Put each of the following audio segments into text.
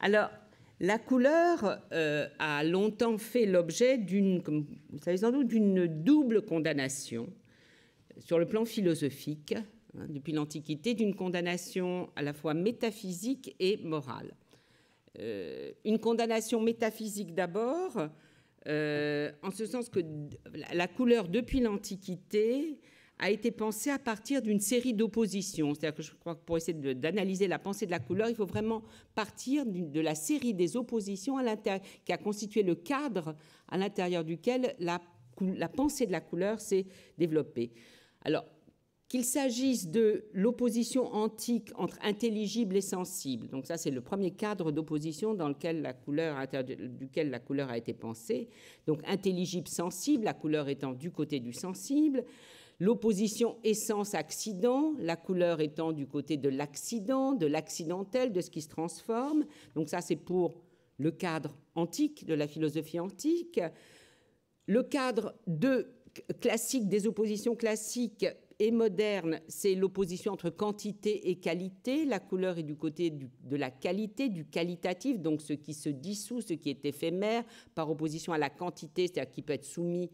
Alors, la couleur euh, a longtemps fait l'objet d'une, vous doute, d'une double condamnation sur le plan philosophique, hein, depuis l'Antiquité, d'une condamnation à la fois métaphysique et morale. Euh, une condamnation métaphysique d'abord, euh, en ce sens que la couleur depuis l'Antiquité a été pensé à partir d'une série d'oppositions. C'est-à-dire que je crois que pour essayer d'analyser la pensée de la couleur, il faut vraiment partir de la série des oppositions à qui a constitué le cadre à l'intérieur duquel la, la pensée de la couleur s'est développée. Alors, qu'il s'agisse de l'opposition antique entre intelligible et sensible, donc ça c'est le premier cadre d'opposition dans lequel la couleur, duquel la couleur a été pensée, donc intelligible-sensible, la couleur étant du côté du sensible, L'opposition essence-accident, la couleur étant du côté de l'accident, de l'accidentel, de ce qui se transforme. Donc ça, c'est pour le cadre antique de la philosophie antique. Le cadre de, classique des oppositions classiques et modernes, c'est l'opposition entre quantité et qualité. La couleur est du côté de la qualité, du qualitatif, donc ce qui se dissout, ce qui est éphémère, par opposition à la quantité, c'est-à-dire qui peut être soumis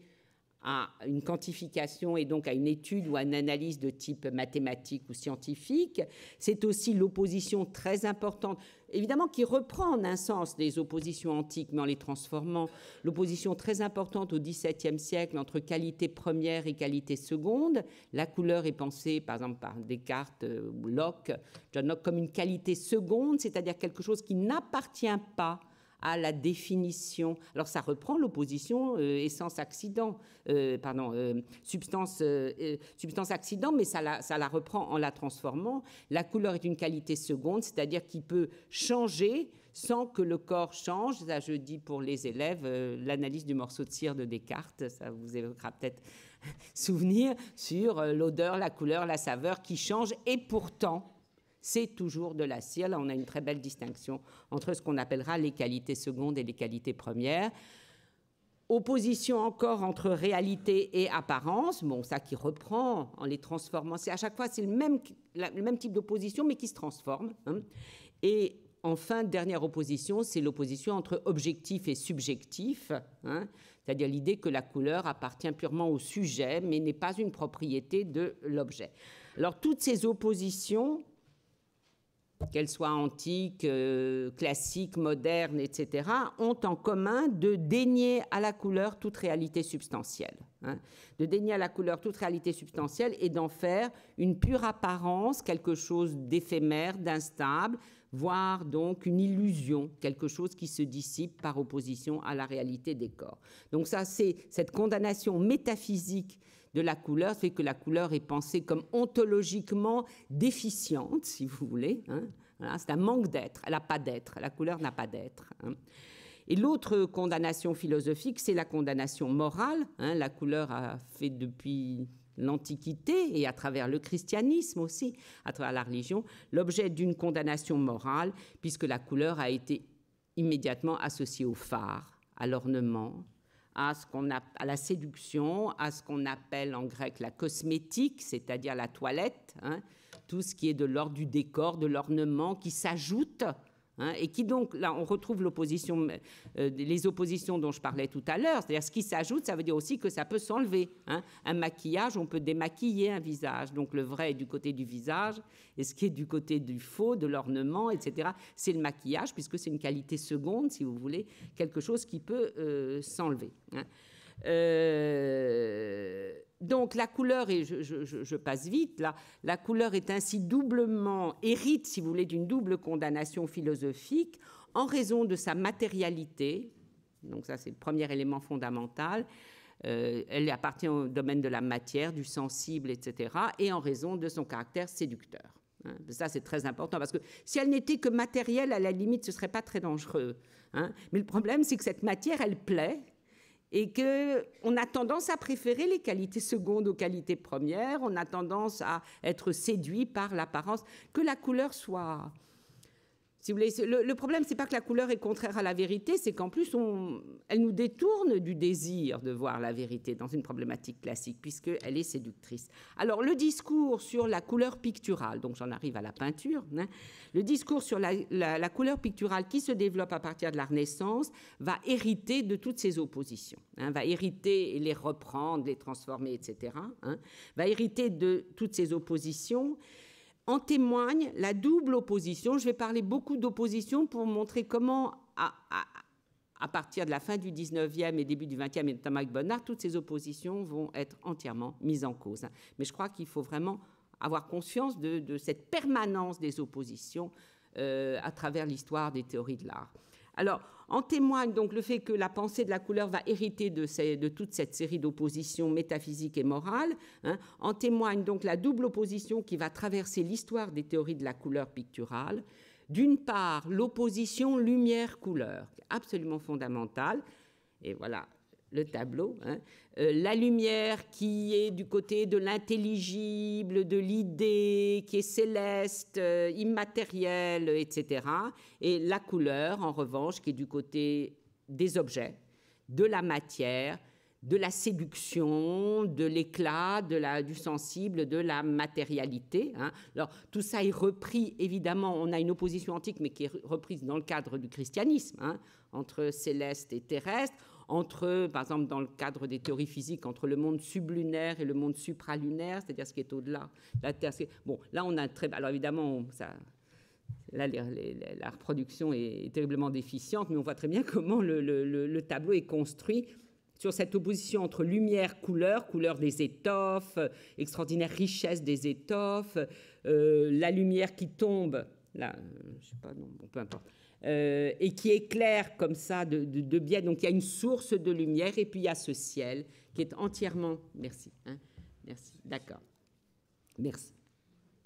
à une quantification et donc à une étude ou à une analyse de type mathématique ou scientifique. C'est aussi l'opposition très importante, évidemment qui reprend en un sens les oppositions antiques, mais en les transformant. L'opposition très importante au XVIIe siècle entre qualité première et qualité seconde. La couleur est pensée, par exemple, par Descartes euh, ou Locke, comme une qualité seconde, c'est-à-dire quelque chose qui n'appartient pas à la définition. Alors ça reprend l'opposition euh, essence-accident, euh, pardon, euh, substance, substance-accident, mais ça la, ça la reprend en la transformant. La couleur est une qualité seconde, c'est-à-dire qui peut changer sans que le corps change. Ça, je dis pour les élèves, l'analyse du morceau de cire de Descartes, ça vous évoquera peut-être souvenir sur l'odeur, la couleur, la saveur qui change et pourtant c'est toujours de la cire. Là, on a une très belle distinction entre ce qu'on appellera les qualités secondes et les qualités premières. Opposition encore entre réalité et apparence, bon, ça qui reprend en les transformant. C'est à chaque fois, c'est le même, type d'opposition, mais qui se transforme. Hein. Et enfin, dernière opposition, c'est l'opposition entre objectif et subjectif, hein. c'est-à-dire l'idée que la couleur appartient purement au sujet, mais n'est pas une propriété de l'objet. Alors toutes ces oppositions qu'elles soient antiques, euh, classiques, modernes, etc., ont en commun de dénier à la couleur toute réalité substantielle. Hein. de dénier à la couleur toute réalité substantielle et d'en faire une pure apparence, quelque chose d'éphémère, d'instable, voire donc une illusion, quelque chose qui se dissipe par opposition à la réalité des corps. Donc ça, c'est cette condamnation métaphysique de la couleur, fait que la couleur est pensée comme ontologiquement déficiente, si vous voulez. Hein. c'est un manque d'être, elle n'a pas d'être, la couleur n'a pas d'être. Hein. Et l'autre condamnation philosophique, c'est la condamnation morale. Hein. la couleur a fait depuis l'Antiquité et à travers le christianisme aussi, à travers la religion, l'objet d'une condamnation morale, puisque la couleur a été immédiatement associée au phare, à l'ornement, à ce qu'on à la séduction, à ce qu'on appelle en grec la cosmétique, c'est-à-dire la toilette, hein, tout ce qui est de l'ordre du décor, de l'ornement, qui s'ajoute Hein, et qui donc, là, on retrouve l'opposition, euh, les oppositions dont je parlais tout à l'heure, c'est-à-dire ce qui s'ajoute, ça veut dire aussi que ça peut s'enlever. Hein. Un maquillage, on peut démaquiller un visage, donc le vrai est du côté du visage, et ce qui est du côté du faux, de l'ornement, etc., c'est le maquillage, puisque c'est une qualité seconde, si vous voulez, quelque chose qui peut euh, s'enlever. Hein. Euh, donc la couleur, et je, passe vite là, la couleur est ainsi doublement, hérite si vous voulez d'une double condamnation philosophique en raison de sa matérialité, donc ça c'est le premier élément fondamental, euh, elle appartient au domaine de la matière, du sensible, etc., et en raison de son caractère séducteur. Hein. ça, c'est très important parce que si elle n'était que matérielle, à la limite, ce serait pas très dangereux. Hein. Mais le problème, c'est que cette matière, elle plaît, et qu'on a tendance à préférer les qualités secondes aux qualités premières, on a tendance à être séduit par l'apparence, que la couleur soit le, problème, c'est pas que la couleur est contraire à la vérité, c'est qu'en plus, elle nous détourne du désir de voir la vérité dans une problématique classique, puisqu'elle est séductrice. Alors, le discours sur la couleur picturale, donc j'en arrive à la peinture, hein, le discours sur la, couleur picturale qui se développe à partir de la Renaissance va hériter de toutes ces oppositions, hein, va hériter et les reprendre, les transformer, etc., hein, va hériter de toutes ces oppositions. En témoigne la double opposition. Je vais parler beaucoup d'opposition pour montrer comment, à, partir de la fin du 19e et début du 20e, et notamment toutes ces oppositions vont être entièrement mises en cause. Mais je crois qu'il faut vraiment avoir conscience de, cette permanence des oppositions euh, à travers l'histoire des théories de l'art. Alors, en témoigne donc le fait que la pensée de la couleur va hériter de, toute cette série d'oppositions métaphysiques et morales. Hein, en témoigne donc la double opposition qui va traverser l'histoire des théories de la couleur picturale. D'une part, l'opposition lumière-couleur, absolument fondamentale. Et voilà, le tableau, hein. euh, la lumière qui est du côté de l'intelligible, de l'idée, qui est céleste, euh, immatérielle, etc. Et la couleur, en revanche, qui est du côté des objets, de la matière, de la séduction, de l'éclat, du sensible, de la matérialité. Hein. Alors tout ça est repris, évidemment, on a une opposition antique, mais qui est reprise dans le cadre du christianisme, hein, entre céleste et terrestre entre, par exemple, dans le cadre des théories physiques, entre le monde sublunaire et le monde supralunaire, c'est-à-dire ce qui est au-delà. Bon, là, on a très. Alors, évidemment, ça, Là, la reproduction est terriblement déficiente, mais on voit très bien comment le, tableau est construit sur cette opposition entre lumière, couleur, couleur des étoffes, extraordinaire richesse des étoffes, euh, la lumière qui tombe, là, je sais pas, non, peu importe, euh, et qui éclaire comme ça de, de, biais. Donc il y a une source de lumière et puis il y a ce ciel qui est entièrement. Merci. Hein, merci. D'accord. Merci.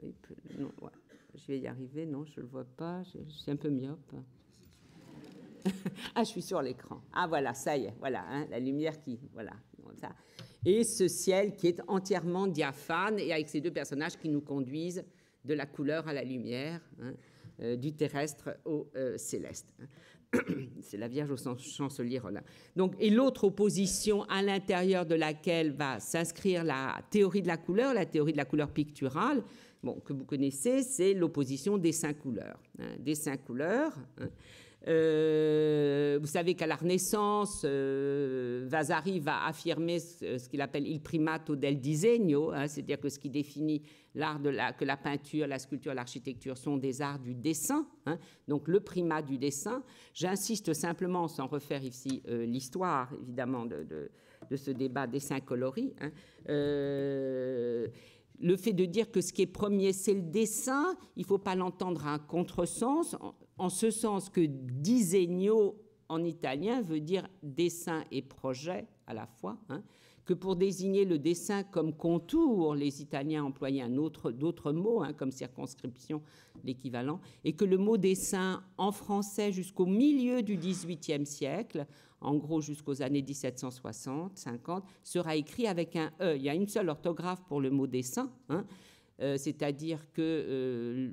Je vais y arriver. Non, je ne le vois pas. Je, suis un peu myope. ah, je suis sur l'écran. Ah, voilà, ça y est. Voilà, hein, la lumière qui. Voilà. Et ce ciel qui est entièrement diaphane et avec ces deux personnages qui nous conduisent de la couleur à la lumière. Hein. Euh, du terrestre au euh, céleste. Hein. C'est la Vierge au chancelier Donc, et l'autre opposition à l'intérieur de laquelle va s'inscrire la théorie de la couleur, la théorie de la couleur picturale, bon, que vous connaissez, c'est l'opposition des cinq couleurs. Hein. des cinq couleurs. Hein. Euh, vous savez qu'à la Renaissance, euh, Vasari va affirmer ce, qu'il appelle il primato del disegno, hein, c'est-à-dire que ce qui définit l'art de la, que la peinture, la sculpture, l'architecture sont des arts du dessin, hein. donc le primat du dessin. J'insiste simplement, sans refaire ici euh, l'histoire évidemment de, de, ce débat dessin coloris. Hein, le fait de dire que ce qui est premier, c'est le dessin, il ne faut pas l'entendre à un contresens en ce sens que disegno en italien veut dire dessin et projet à la fois, hein, que pour désigner le dessin comme contour, les Italiens employaient un autre, d'autres mots, hein, comme circonscription, l'équivalent, et que le mot dessin en français jusqu'au milieu du XVIIIe siècle, en gros jusqu'aux années 1760-50, sera écrit avec un E. Il y a une seule orthographe pour le mot dessin, hein, euh, c'est-à-dire que... Euh,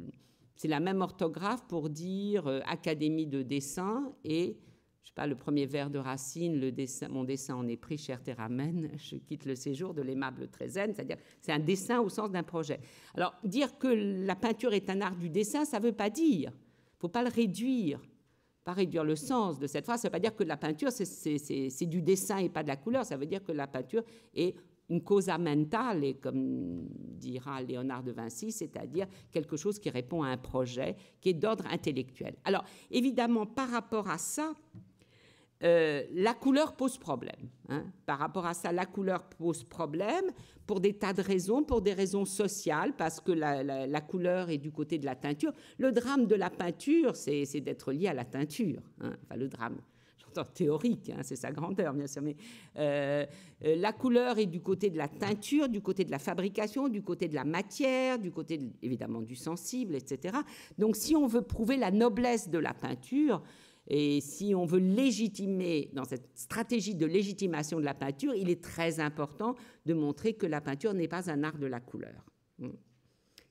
c'est la même orthographe pour dire euh, académie de dessin et, je sais pas, le premier vers de Racine, le dessin, mon dessin en est pris, cher Théramène, je quitte le séjour de l'aimable Trézène, c'est-à-dire c'est un dessin au sens d'un projet. Alors, dire que la peinture est un art du dessin, ça ne veut pas dire, faut pas le réduire pas réduire le sens de cette phrase, ça veut pas dire que la peinture, c'est du dessin et pas de la couleur, ça veut dire que la peinture est une causa mentale, comme dira Léonard de Vinci, c'est-à-dire quelque chose qui répond à un projet qui est d'ordre intellectuel. Alors, évidemment, par rapport à ça, euh, la couleur pose problème. Hein. Par rapport à ça, la couleur pose problème pour des tas de raisons, pour des raisons sociales, parce que la, couleur est du côté de la teinture. Le drame de la peinture, c'est d'être lié à la teinture. Hein. Enfin, le drame théorique, hein, c'est sa grandeur bien sûr, mais euh, euh, la couleur est du côté de la teinture, du côté de la fabrication, du côté de la matière, du côté évidemment du sensible, etc. Donc si on veut prouver la noblesse de la peinture, et si on veut légitimer, dans cette stratégie de légitimation de la peinture, il est très important de montrer que la peinture n'est pas un art de la couleur. Hmm.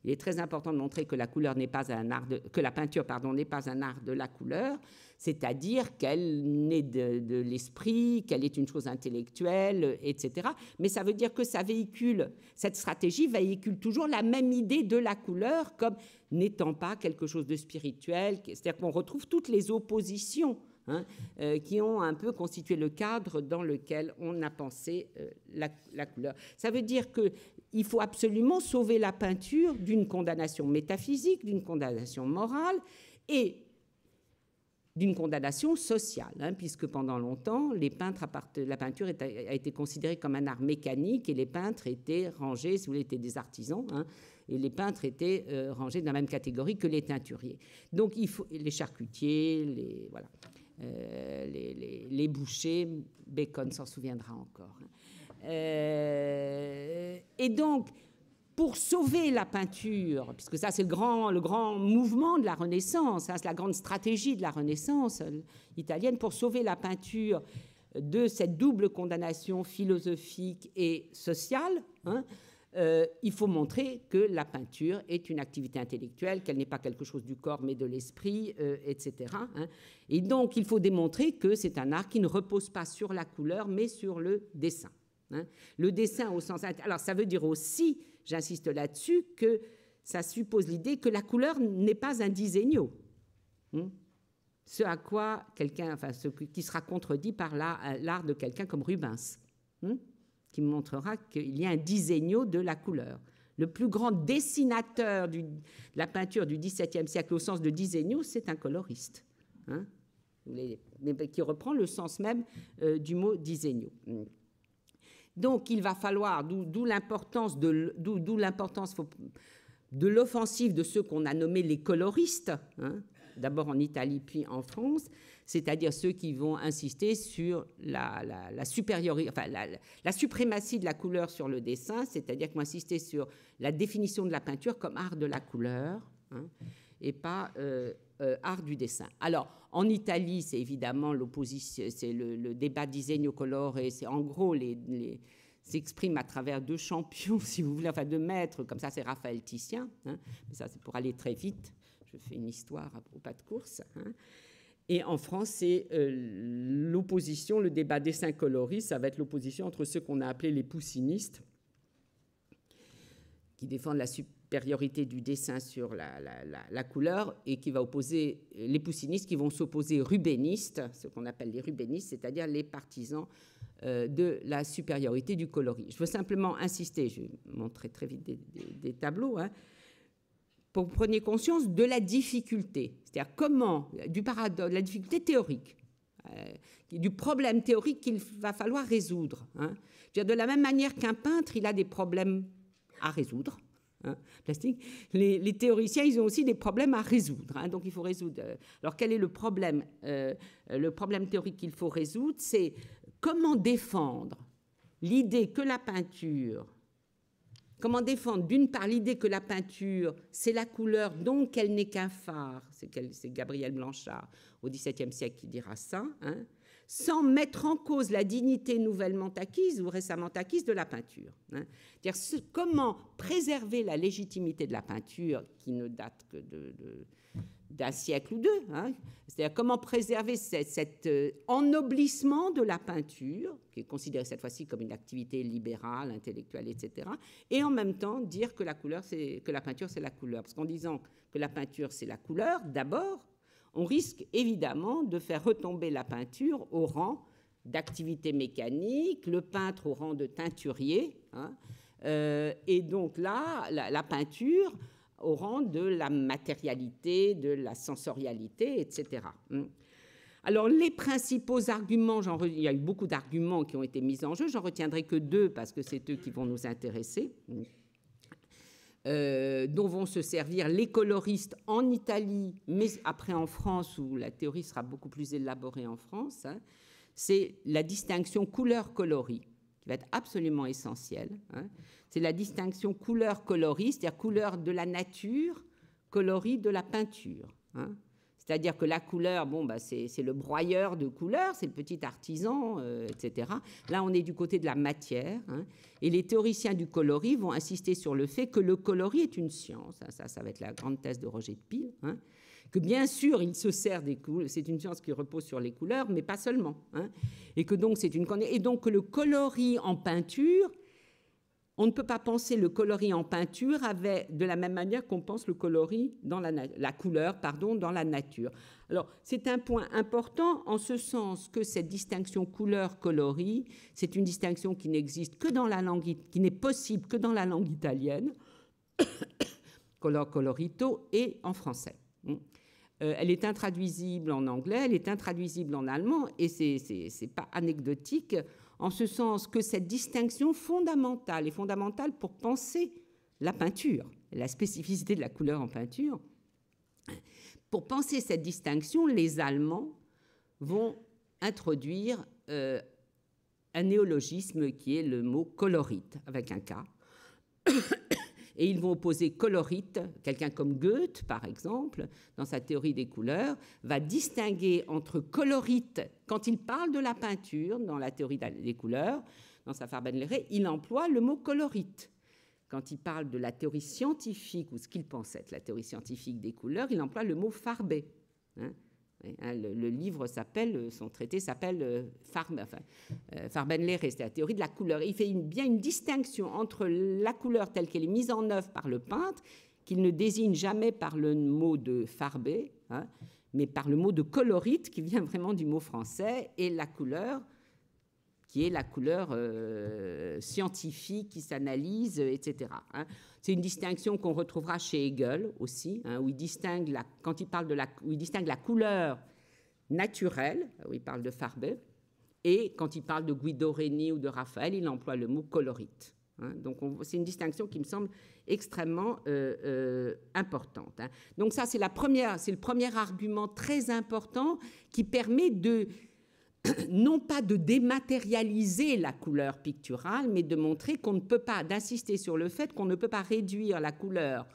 Il est très important de montrer que la couleur n'est pas un art que la peinture n'est pas un art de la couleur, c'est-à-dire qu'elle naît de, l'esprit, qu'elle est une chose intellectuelle, etc. Mais ça veut dire que ça véhicule cette stratégie véhicule toujours la même idée de la couleur comme n'étant pas quelque chose de spirituel. C'est-à-dire qu'on retrouve toutes les oppositions. Hein, euh, qui ont un peu constitué le cadre dans lequel on a pensé euh, la, la, couleur. Ça veut dire que il faut absolument sauver la peinture d'une condamnation métaphysique, d'une condamnation morale et d'une condamnation sociale, hein, puisque pendant longtemps, la peinture a été considérée comme un art mécanique et les peintres étaient rangés, si vous voulez, des artisans, hein, et les peintres étaient euh, rangés dans la même catégorie que les teinturiers. Donc il faut les charcutiers, les euh, bouchers, Bacon s'en souviendra encore. Hein. Euh, et donc, pour sauver la peinture, puisque ça c'est le grand, le grand mouvement de la Renaissance, ça hein, c'est la grande stratégie de la Renaissance euh, italienne, pour sauver la peinture de cette double condamnation philosophique et sociale, hein, euh, il faut montrer que la peinture est une activité intellectuelle, qu'elle n'est pas quelque chose du corps mais de l'esprit, etc. Hein. Et donc il faut démontrer que c'est un art qui ne repose pas sur la couleur mais sur le dessin. Hein. Le dessin au sens... Alors ça veut dire aussi, j'insiste là-dessus, que ça suppose l'idée que la couleur n'est pas un disegno, hein. Ce à quoi quelqu'un, enfin ce qui sera contredit par l'art de quelqu'un comme Rubens, hein, qui montrera qu'il y a un disegno de la couleur le plus grand dessinateur de la peinture du XVIIe siècle au sens de disegno, c'est un coloriste, qui reprend le sens même euh, du mot disegno. Donc il va falloir, d'où l'importance de, l'offensive de ceux qu'on a nommés les coloristes, hein, d'abord en Italie puis en France, c'est-à-dire ceux qui vont insister sur la, supériorité, la, suprématie de la couleur sur le dessin, c'est-à-dire vont insister sur la définition de la peinture comme art de la couleur. Hein et pas euh, euh, art du dessin. Alors, en Italie, c'est évidemment l'opposition, c'est le, débat disegno colore, et c'est en gros les, s'exprime à travers deux champions, si vous voulez, enfin deux maîtres, comme ça c'est Raphaël Titien, hein, mais ça c'est pour aller très vite, je fais une histoire au pas de course. Hein. Et en France, c'est euh, l'opposition, le débat dessin coloris, ça va être l'opposition entre ceux qu'on a appelés les poussinistes, qui défendent la, supériorité du dessin sur la, couleur et qui va opposer euh, les poussinistes qui vont s'opposer rubénistes, ce qu'on appelle les rubénistes, c'est-à-dire les partisans euh, de la supériorité du coloris. Je veux simplement insister, je vais montrer très vite des, tableaux, hein, pour que vous preniez conscience de la difficulté, c'est-à-dire comment, du paradoxe, la difficulté théorique, euh, du problème théorique qu'il va falloir résoudre. Hein. de la même manière qu'un peintre, il a des problèmes à résoudre. Hein, les, théoriciens, ils ont aussi des problèmes à résoudre. Hein. donc il faut résoudre. Euh, alors quel est le problème euh, Le problème théorique qu'il faut résoudre, c'est comment défendre l'idée que la peinture Comment défendre d'une part l'idée que la peinture, c'est la couleur, donc elle n'est qu'un phare C'est Gabriel Blanchard au XVIIe siècle qui dira ça. Hein, sans mettre en cause la dignité nouvellement acquise ou récemment acquise de la peinture. Hein. -dire comment préserver la légitimité de la peinture qui ne date que d'un siècle ou deux. Hein. C'est-à-dire comment préserver cet, euh, ennoblissement de la peinture, qui est considérée cette fois-ci comme une activité libérale, intellectuelle, etc. Et en même temps dire que la, couleur, que la peinture, c'est la couleur. Parce qu'en disant que la peinture, c'est la couleur, d'abord, on risque évidemment de faire retomber la peinture au rang d'activité mécanique, le peintre au rang de teinturier, hein. euh, et donc là, la, peinture au rang de la matérialité, de la sensorialité, etc. Hmm. Alors les principaux arguments, il y a eu beaucoup d'arguments qui ont été mis en jeu, j'en retiendrai que deux parce que c'est eux qui vont nous intéresser. Hmm. Euh, dont vont se servir les coloristes en Italie, mais après en France, où la théorie sera beaucoup plus élaborée en France, hein, c'est la distinction couleur-coloris, qui va être absolument essentielle. Hein. C'est la distinction couleur coloriste cest c'est-à-dire couleur de la nature, coloris de la peinture. Hein. C'est-à-dire que la couleur, bon, bah, c'est le broyeur de couleurs, c'est le petit artisan, euh, etc. Là, on est du côté de la matière. Hein. et les théoriciens du coloris vont insister sur le fait que le coloris est une science. ça, ça va être la grande thèse de Roger de Pile. Hein. que bien sûr, il se sert des couleurs. C'est une science qui repose sur les couleurs, mais pas seulement. Hein. Et que donc, c'est une et donc le coloris en peinture on ne peut pas penser le coloris en peinture de la même manière qu'on pense le coloris dans la, couleur pardon, dans la nature. Alors, c'est un point important en ce sens que cette distinction couleur-coloris, c'est une distinction qui n'existe que dans la langue, qui n'est possible que dans la langue italienne, color colorito, et en français. Euh, elle est intraduisible en anglais, elle est intraduisible en allemand, et ce c'est pas anecdotique en ce sens que cette distinction fondamentale est fondamentale pour penser la peinture, la spécificité de la couleur en peinture. Pour penser cette distinction, les Allemands vont introduire euh, un néologisme qui est le mot colorite, avec un K, et ils vont opposer colorite. Quelqu'un comme Goethe, par exemple, dans sa théorie des couleurs, va distinguer entre colorite, quand il parle de la peinture dans la théorie des couleurs, dans sa Farbenlehre, il emploie le mot colorite. Quand il parle de la théorie scientifique, ou ce qu'il pensait, être la théorie scientifique des couleurs, il emploie le mot farbet. Hein. Hein, le, livre s'appelle, euh, son traité s'appelle euh, euh, Farben, enfin, c'est la théorie de la couleur. Il fait bien une distinction entre la couleur telle qu'elle est mise en œuvre par le peintre, qu'il ne désigne jamais par le mot de farbé, hein, mais par le mot de colorite, qui vient vraiment du mot français, et la couleur qui est la couleur euh, scientifique qui s'analyse, euh, etc. Hein. C'est une distinction qu'on retrouvera chez Hegel aussi, hein, où il distingue la, quand il parle de la, il distingue la couleur naturelle, euh, où il parle de Farbe, et quand il parle de Guido Reni ou de Raphaël, il emploie le mot colorite. Hein. donc c'est une distinction qui me semble extrêmement importante. Donc ça c'est la première, c'est le premier argument très important qui permet de non pas de dématérialiser la couleur picturale, mais de montrer qu'on ne peut pas, d'insister sur le fait qu'on ne peut pas réduire la couleur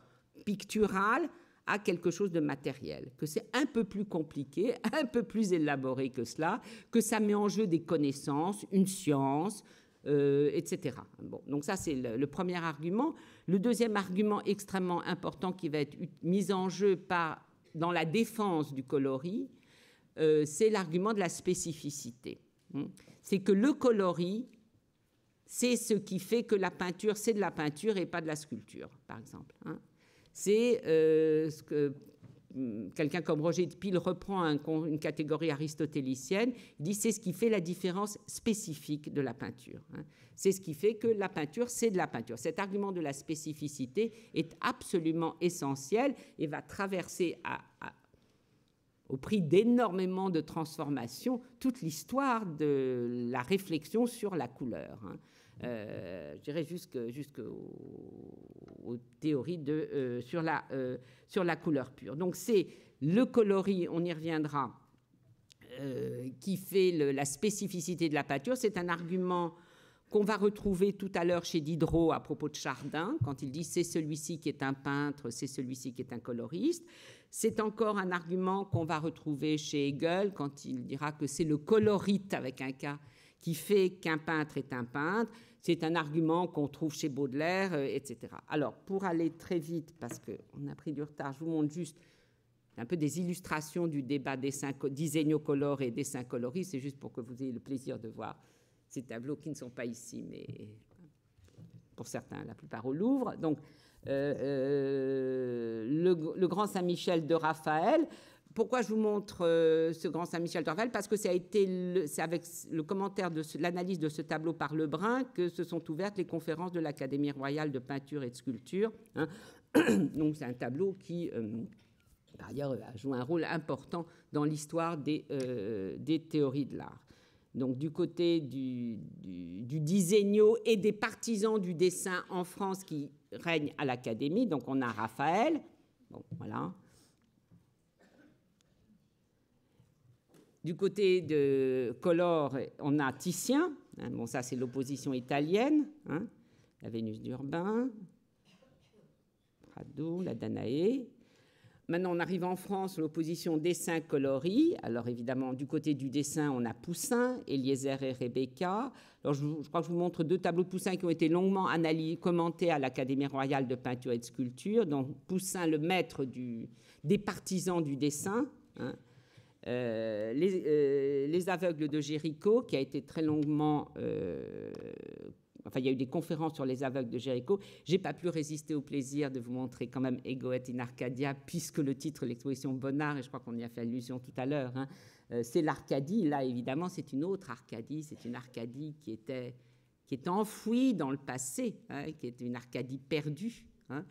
picturale à quelque chose de matériel, que c'est un peu plus compliqué, un peu plus élaboré que cela, que ça met en jeu des connaissances, une science, euh, etc. donc ça c'est le, premier argument. Le deuxième argument extrêmement important qui va être mis en jeu dans la défense du coloris, euh, c'est l'argument de la spécificité. Hmm. C'est que le coloris, c'est ce qui fait que la peinture, c'est de la peinture et pas de la sculpture, par exemple. Hein. C'est euh, ce que hmm, quelqu'un comme Roger de Pile reprend une catégorie aristotélicienne, il dit c'est ce qui fait la différence spécifique de la peinture. Hein. C'est ce qui fait que la peinture, c'est de la peinture. Cet argument de la spécificité est absolument essentiel et va traverser à, au prix d'énormément de transformations, toute l'histoire de la réflexion sur la couleur. Hein. Euh, je dirais jusqu'aux théories de, euh, sur, la, euh, sur la couleur pure. Donc c'est le coloris, on y reviendra, qui fait la spécificité de la peinture. C'est un argument qu'on va retrouver tout à l'heure chez Diderot à propos de Chardin, quand il dit c'est celui-ci qui est un peintre, c'est celui-ci qui est un coloriste. C'est encore un argument qu'on va retrouver chez Hegel quand il dira que c'est le colorite avec un cas qui fait qu'un peintre est un peintre. C'est un argument qu'on trouve chez Baudelaire, euh, etc. Alors, pour aller très vite, parce qu'on a pris du retard, je vous montre juste un peu des illustrations du débat des cinq, color et dessin coloris. C'est juste pour que vous ayez le plaisir de voir ces tableaux qui ne sont pas ici, mais pour certains, la plupart au Louvre. Donc, euh, euh, le, Grand Saint-Michel de Raphaël. Pourquoi je vous montre euh, ce Grand Saint-Michel de Raphaël Parce que c'est avec le commentaire de l'analyse de ce tableau par Lebrun que se sont ouvertes les conférences de l'Académie royale de peinture et de sculpture. Hein. Donc c'est un tableau qui, par ailleurs, a joué un rôle important dans l'histoire des, des théories de l'art donc du côté du, du, disegno et des partisans du dessin en France qui règnent à l'Académie. Donc on a Raphaël, bon voilà. Du côté de Color, on a Titien, hein, bon ça c'est l'opposition italienne, hein. la Vénus d'Urbain, Prado, la Danaé. Maintenant, on arrive en France, l'opposition dessin-coloris. Alors, évidemment, du côté du dessin, on a Poussin, Eliezer et Rebecca. Alors, je, crois que je vous montre deux tableaux de Poussin qui ont été longuement analysés, commentés à l'Académie royale de peinture et de sculpture. Donc, Poussin, le maître du, des partisans du dessin. Hein. Euh, les, euh, les, aveugles de Géricault, qui a été très longuement euh, Enfin, il y a eu des conférences sur les aveugles de Jéricho. J'ai pas pu résister au plaisir de vous montrer quand même Egoet in Arcadia, puisque le titre, l'exposition Bonnard, et je crois qu'on y a fait allusion tout à l'heure, hein, euh, c'est l'Arcadie. Là, évidemment, c'est une autre Arcadie. C'est une Arcadie qui était qui est enfouie dans le passé, hein, qui est une Arcadie perdue, hein.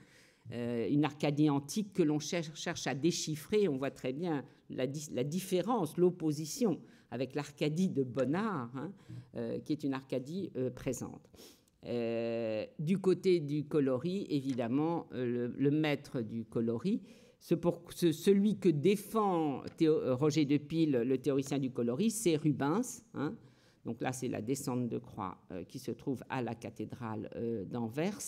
euh, une Arcadie antique que l'on cherche, à déchiffrer. On voit très bien la différence, l'opposition avec l'Arcadie de Bonnard, hein, euh, qui est une Arcadie euh, présente. Euh, du côté du coloris, évidemment, le, maître du coloris, pour, celui que défend Théo, Roger Pile, le théoricien du coloris, c'est Rubens. Hein. donc là, c'est la descente de croix qui se trouve à la cathédrale d'Anvers.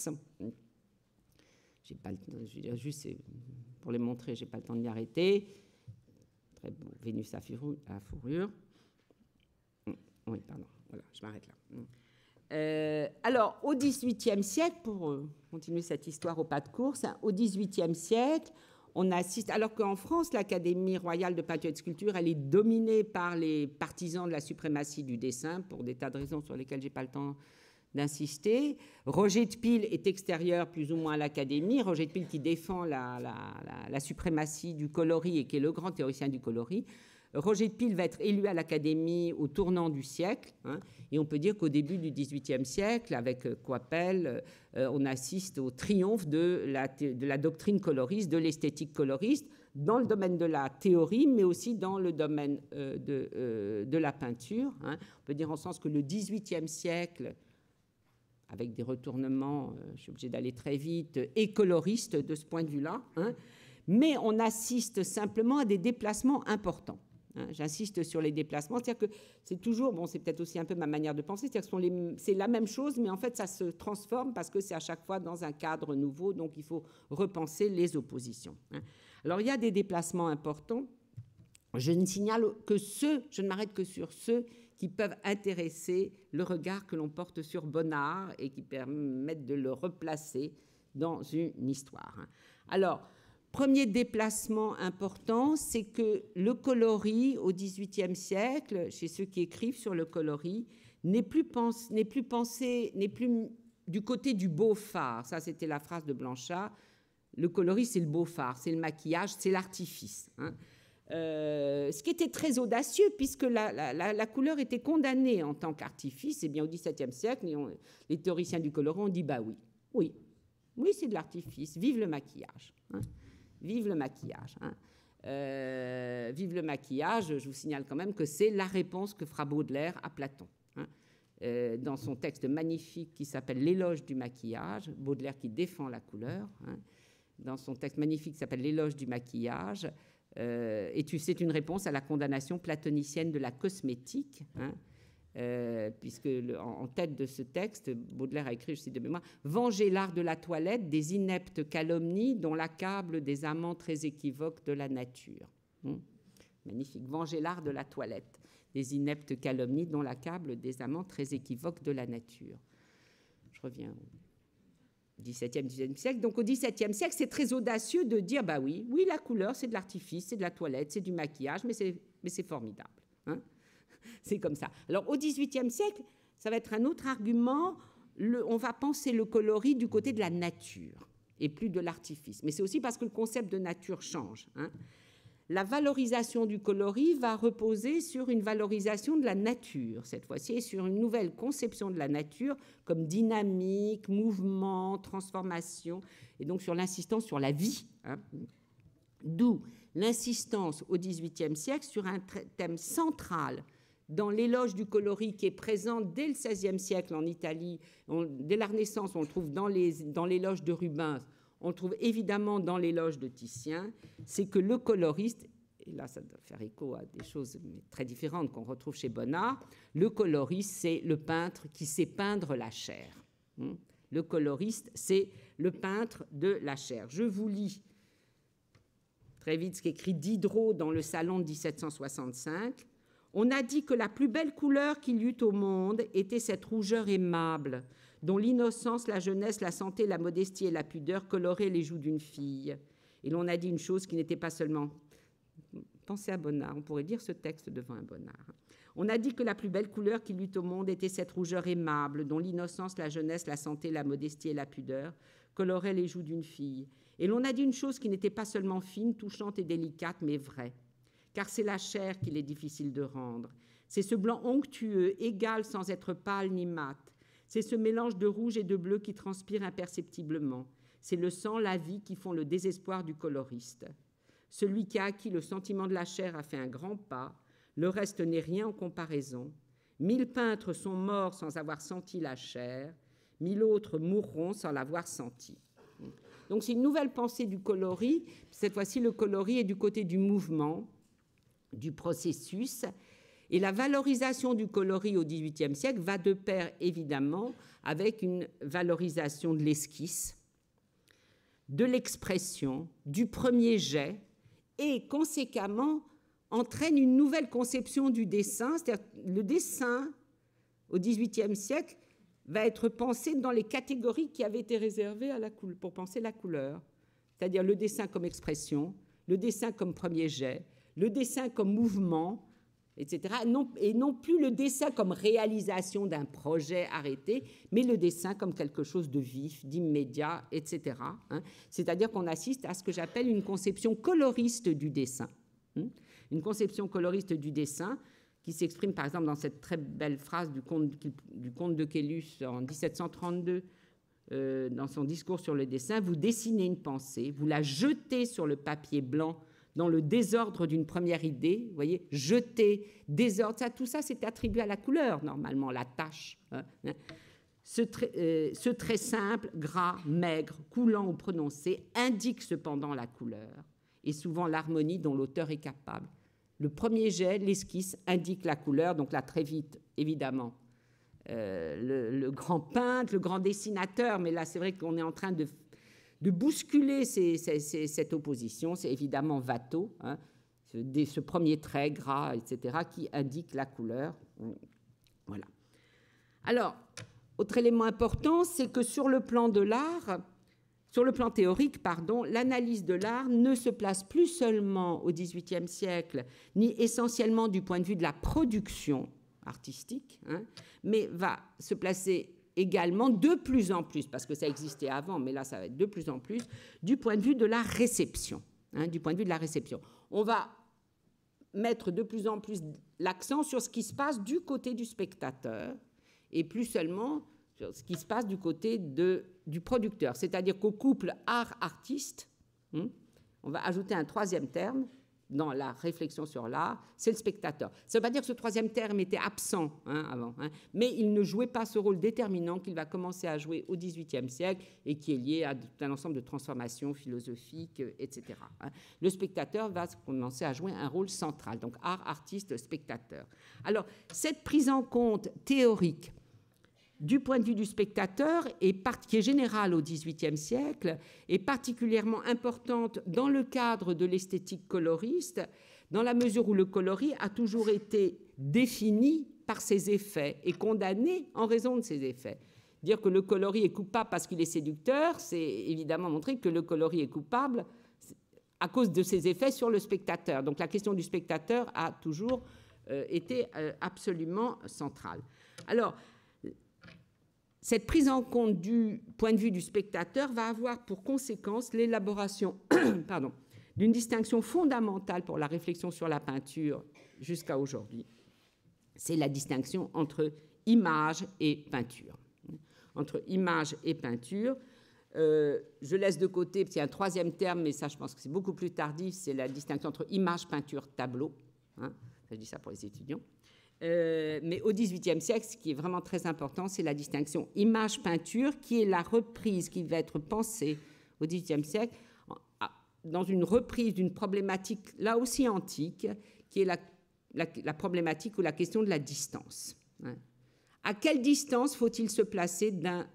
J'ai pas le temps, juste pour les montrer, j'ai pas le temps de arrêter. Très Vénus à fourrure. Oui, pardon, je m'arrête là. Mm. Euh, alors, au XVIIIe siècle, pour euh, continuer cette histoire au pas de course, hein, au XVIIIe siècle, on assiste, alors qu'en France, l'Académie royale de peinture et de sculpture, elle est dominée par les partisans de la suprématie du dessin, pour des tas de raisons sur lesquelles je n'ai pas le temps d'insister. Roger de Pile est extérieur plus ou moins à l'Académie. Roger de Pile qui défend la, suprématie du coloris et qui est le grand théoricien du coloris. Roger de va être élu à l'Académie au tournant du siècle, hein. et on peut dire qu'au début du XVIIIe siècle, avec euh, Coipel, euh, on assiste au triomphe de la, doctrine coloriste, de l'esthétique coloriste, dans le domaine de la théorie, mais aussi dans le domaine euh, de, la peinture. Hein. On peut dire en sens que le XVIIIe siècle, avec des retournements, je suis obligé d'aller très vite, est coloriste de ce point de vue-là, hein. mais on assiste simplement à des déplacements importants. Hein, j'insiste sur les déplacements. C'est-à-dire que c'est toujours, bon, c'est peut-être aussi un peu ma manière de penser, c'est-à-dire que c'est la même chose, mais en fait, ça se transforme parce que c'est à chaque fois dans un cadre nouveau, donc il faut repenser les oppositions. Hein. Alors, il y a des déplacements importants. Je ne signale que ceux, je ne m'arrête que sur ceux qui peuvent intéresser le regard que l'on porte sur Bonnard et qui permettent de le replacer dans une histoire. Hein. Alors, Premier déplacement important, c'est que le coloris au XVIIIe siècle, chez ceux qui écrivent sur le coloris, n'est plus, plus pensé, n'est plus du côté du beau phare. Ça, c'était la phrase de Blanchard. Le coloris, c'est le beau phare, c'est le maquillage, c'est l'artifice. Hein. Euh, ce qui était très audacieux, puisque la, couleur était condamnée en tant qu'artifice. Et bien, au XVIIe siècle, les théoriciens du colorant ont dit bah oui, oui, oui, c'est de l'artifice, vive le maquillage. Hein. Vive le maquillage. Hein. Euh, vive le maquillage, je vous signale quand même que c'est la réponse que fera Baudelaire à Platon. Hein. Euh, dans son texte magnifique qui s'appelle L'éloge du maquillage, Baudelaire qui défend la couleur, hein. dans son texte magnifique qui s'appelle L'éloge du maquillage, euh, et tu c'est une réponse à la condamnation platonicienne de la cosmétique. Euh, puisque en, tête de ce texte, Baudelaire a écrit, je cite de mémoire, Venger l'art de la toilette des ineptes calomnies dont l'accable des amants très équivoques de la nature. Hmm. Magnifique. Venger l'art de la toilette des ineptes calomnies dont l'accable des amants très équivoques de la nature. Je reviens au XVIIe, siècle. Donc au XVIIe siècle, c'est très audacieux de dire, bah oui, oui, la couleur, c'est de l'artifice, c'est de la toilette, c'est du maquillage, mais c'est formidable. c'est comme ça. Alors au XVIIIe siècle, ça va être un autre argument. on va penser le coloris du côté de la nature et plus de l'artifice. Mais c'est aussi parce que le concept de nature change. Hein. La valorisation du coloris va reposer sur une valorisation de la nature, cette fois-ci, et sur une nouvelle conception de la nature comme dynamique, mouvement, transformation, et donc sur l'insistance sur la vie. Hein. D'où l'insistance au XVIIIe siècle sur un thème central dans l'éloge du coloris qui est présent dès le XVIe siècle en Italie. dès la Renaissance, on le trouve dans, les, dans l'éloge de Rubens, on le trouve évidemment dans l'éloge de Titien, c'est que le coloriste, et là ça doit faire écho à des choses très différentes qu'on retrouve chez Bonnard, le coloriste, c'est le peintre qui sait peindre la chair. Hmm? Le coloriste, c'est le peintre de la chair. Je vous lis très vite ce qu'écrit Diderot dans le salon de 1765. On a dit que la plus belle couleur qu'il y eût au monde était cette rougeur aimable, dont l'innocence, la jeunesse, la santé, la modestie et la pudeur coloraient les joues d'une fille. Et l'on a dit une chose qui n'était pas seulement. Pensez à Bonnard, on pourrait dire ce texte devant un Bonnard. On a dit que la plus belle couleur qu'il eût au monde était cette rougeur aimable, dont l'innocence, la jeunesse, la santé, la modestie et la pudeur coloraient les joues d'une fille. Et l'on a dit une chose qui n'était pas seulement fine, touchante et délicate, mais vraie car c'est la chair qu'il est difficile de rendre. C'est ce blanc onctueux, égal sans être pâle ni mat. C'est ce mélange de rouge et de bleu qui transpire imperceptiblement. C'est le sang, la vie qui font le désespoir du coloriste. Celui qui a acquis le sentiment de la chair a fait un grand pas, le reste n'est rien en comparaison. Mille peintres sont morts sans avoir senti la chair, mille autres mourront sans l'avoir senti. Donc c'est une nouvelle pensée du coloris, cette fois-ci le coloris est du côté du mouvement, du processus. Et la valorisation du coloris au XVIIIe siècle va de pair, évidemment, avec une valorisation de l'esquisse, de l'expression, du premier jet, et conséquemment entraîne une nouvelle conception du dessin. C'est-à-dire le dessin, au XVIIIe siècle, va être pensé dans les catégories qui avaient été réservées à la pour penser la couleur. C'est-à-dire le dessin comme expression, le dessin comme premier jet, le dessin comme mouvement, etc. et non plus le dessin comme réalisation d'un projet arrêté, mais le dessin comme quelque chose de vif, d'immédiat, etc. Hein. C'est-à-dire qu'on assiste à ce que j'appelle une conception coloriste du dessin. Hein. une conception coloriste du dessin qui s'exprime par exemple dans cette très belle phrase du comte, de Kélus en 1732 euh, dans son discours sur le dessin, vous dessinez une pensée, vous la jetez sur le papier blanc dans le désordre d'une première idée, vous voyez, jeter, désordre, tout ça, c'est attribué à la couleur, normalement, la tâche. Hein, hein. Euh, ce, trait, simple, gras, maigre, coulant ou prononcé, indique cependant la couleur et souvent l'harmonie dont l'auteur est capable. Le premier jet, l'esquisse, indique la couleur, donc là très vite, évidemment. Euh, le, grand peintre, le grand dessinateur, mais là c'est vrai qu'on est en train de de bousculer cette opposition, c'est évidemment Watteau, hein, ce, premier trait gras, etc., qui indique la couleur. Voilà. Alors, autre élément important, c'est que sur le plan de l'art, sur le plan théorique, pardon, l'analyse de l'art ne se place plus seulement au XVIIIe siècle, ni essentiellement du point de vue de la production artistique, hein, mais va se placer également de plus en plus, parce que ça existait avant, mais là ça va être de plus en plus, du point de vue de la réception. Hein, du point de vue de la réception. On va mettre de plus en plus l'accent sur ce qui se passe du côté du spectateur et plus seulement sur ce qui se passe du côté de, du producteur. C'est-à-dire qu'au couple art-artiste, hmm, on va ajouter un troisième terme dans la réflexion sur l'art, c'est le spectateur. Ça ne veut pas dire que ce troisième terme était absent hein, avant, hein, mais il ne jouait pas ce rôle déterminant qu'il va commencer à jouer au XVIIIe siècle et qui est lié à un ensemble de transformations philosophiques, euh, etc. Hein. Le spectateur va commencer à jouer un rôle central, donc art, artiste, spectateur. Alors, cette prise en compte théorique du point de vue du spectateur, et qui est générale au XVIIIe siècle, est particulièrement importante dans le cadre de l'esthétique coloriste, dans la mesure où le coloris a toujours été défini par ses effets et condamné en raison de ses effets. Dire que le coloris est coupable parce qu'il est séducteur, c'est évidemment montrer que le coloris est coupable à cause de ses effets sur le spectateur. Donc la question du spectateur a toujours euh, été euh, absolument centrale. Alors, cette prise en compte du point de vue du spectateur va avoir pour conséquence l'élaboration d'une distinction fondamentale pour la réflexion sur la peinture jusqu'à aujourd'hui. C'est la distinction entre image et peinture. Entre image et peinture, euh, je laisse de côté, parce un troisième terme, mais ça je pense que c'est beaucoup plus tardif, c'est la distinction entre image, peinture, tableau. Hein. je dis ça pour les étudiants. Euh, mais au XVIIIe siècle, ce qui est vraiment très important, c'est la distinction image-peinture, qui est la reprise qui va être pensée au XVIIIe siècle dans une reprise d'une problématique là aussi antique, qui est la, problématique ou la question de la distance. À quelle distance faut-il se placer d'un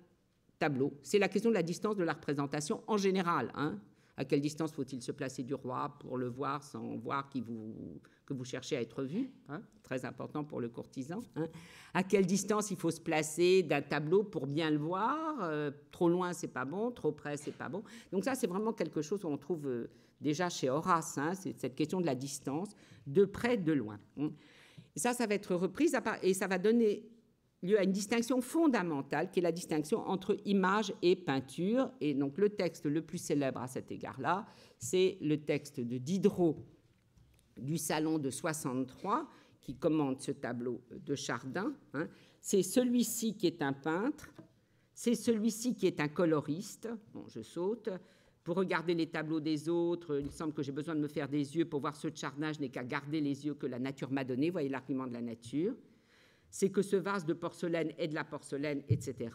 tableau C'est la question de la distance de la représentation en général. Hein à quelle distance faut-il se placer du roi pour le voir sans voir qui vous, que vous cherchez à être vu hein Très important pour le courtisan. Hein à quelle distance il faut se placer d'un tableau pour bien le voir euh, Trop loin, c'est pas bon. Trop près, c'est pas bon. Donc ça, c'est vraiment quelque chose qu'on trouve euh, déjà chez Horace. Hein, c'est cette question de la distance, de près, de loin. Et ça, ça va être repris et ça va donner lieu à une distinction fondamentale qui est la distinction entre image et peinture. Et donc le texte le plus célèbre à cet égard-là, c'est le texte de Diderot du Salon de 63 qui commande ce tableau de Chardin. Hein. C'est celui-ci qui est un peintre, c'est celui-ci qui est un coloriste. Bon, je saute. Pour regarder les tableaux des autres, il semble que j'ai besoin de me faire des yeux pour voir ce de Chardin. Je n'ai qu'à garder les yeux que la nature m'a donné. Voyez l'argument de la nature c'est que ce vase de porcelaine est de la porcelaine, etc.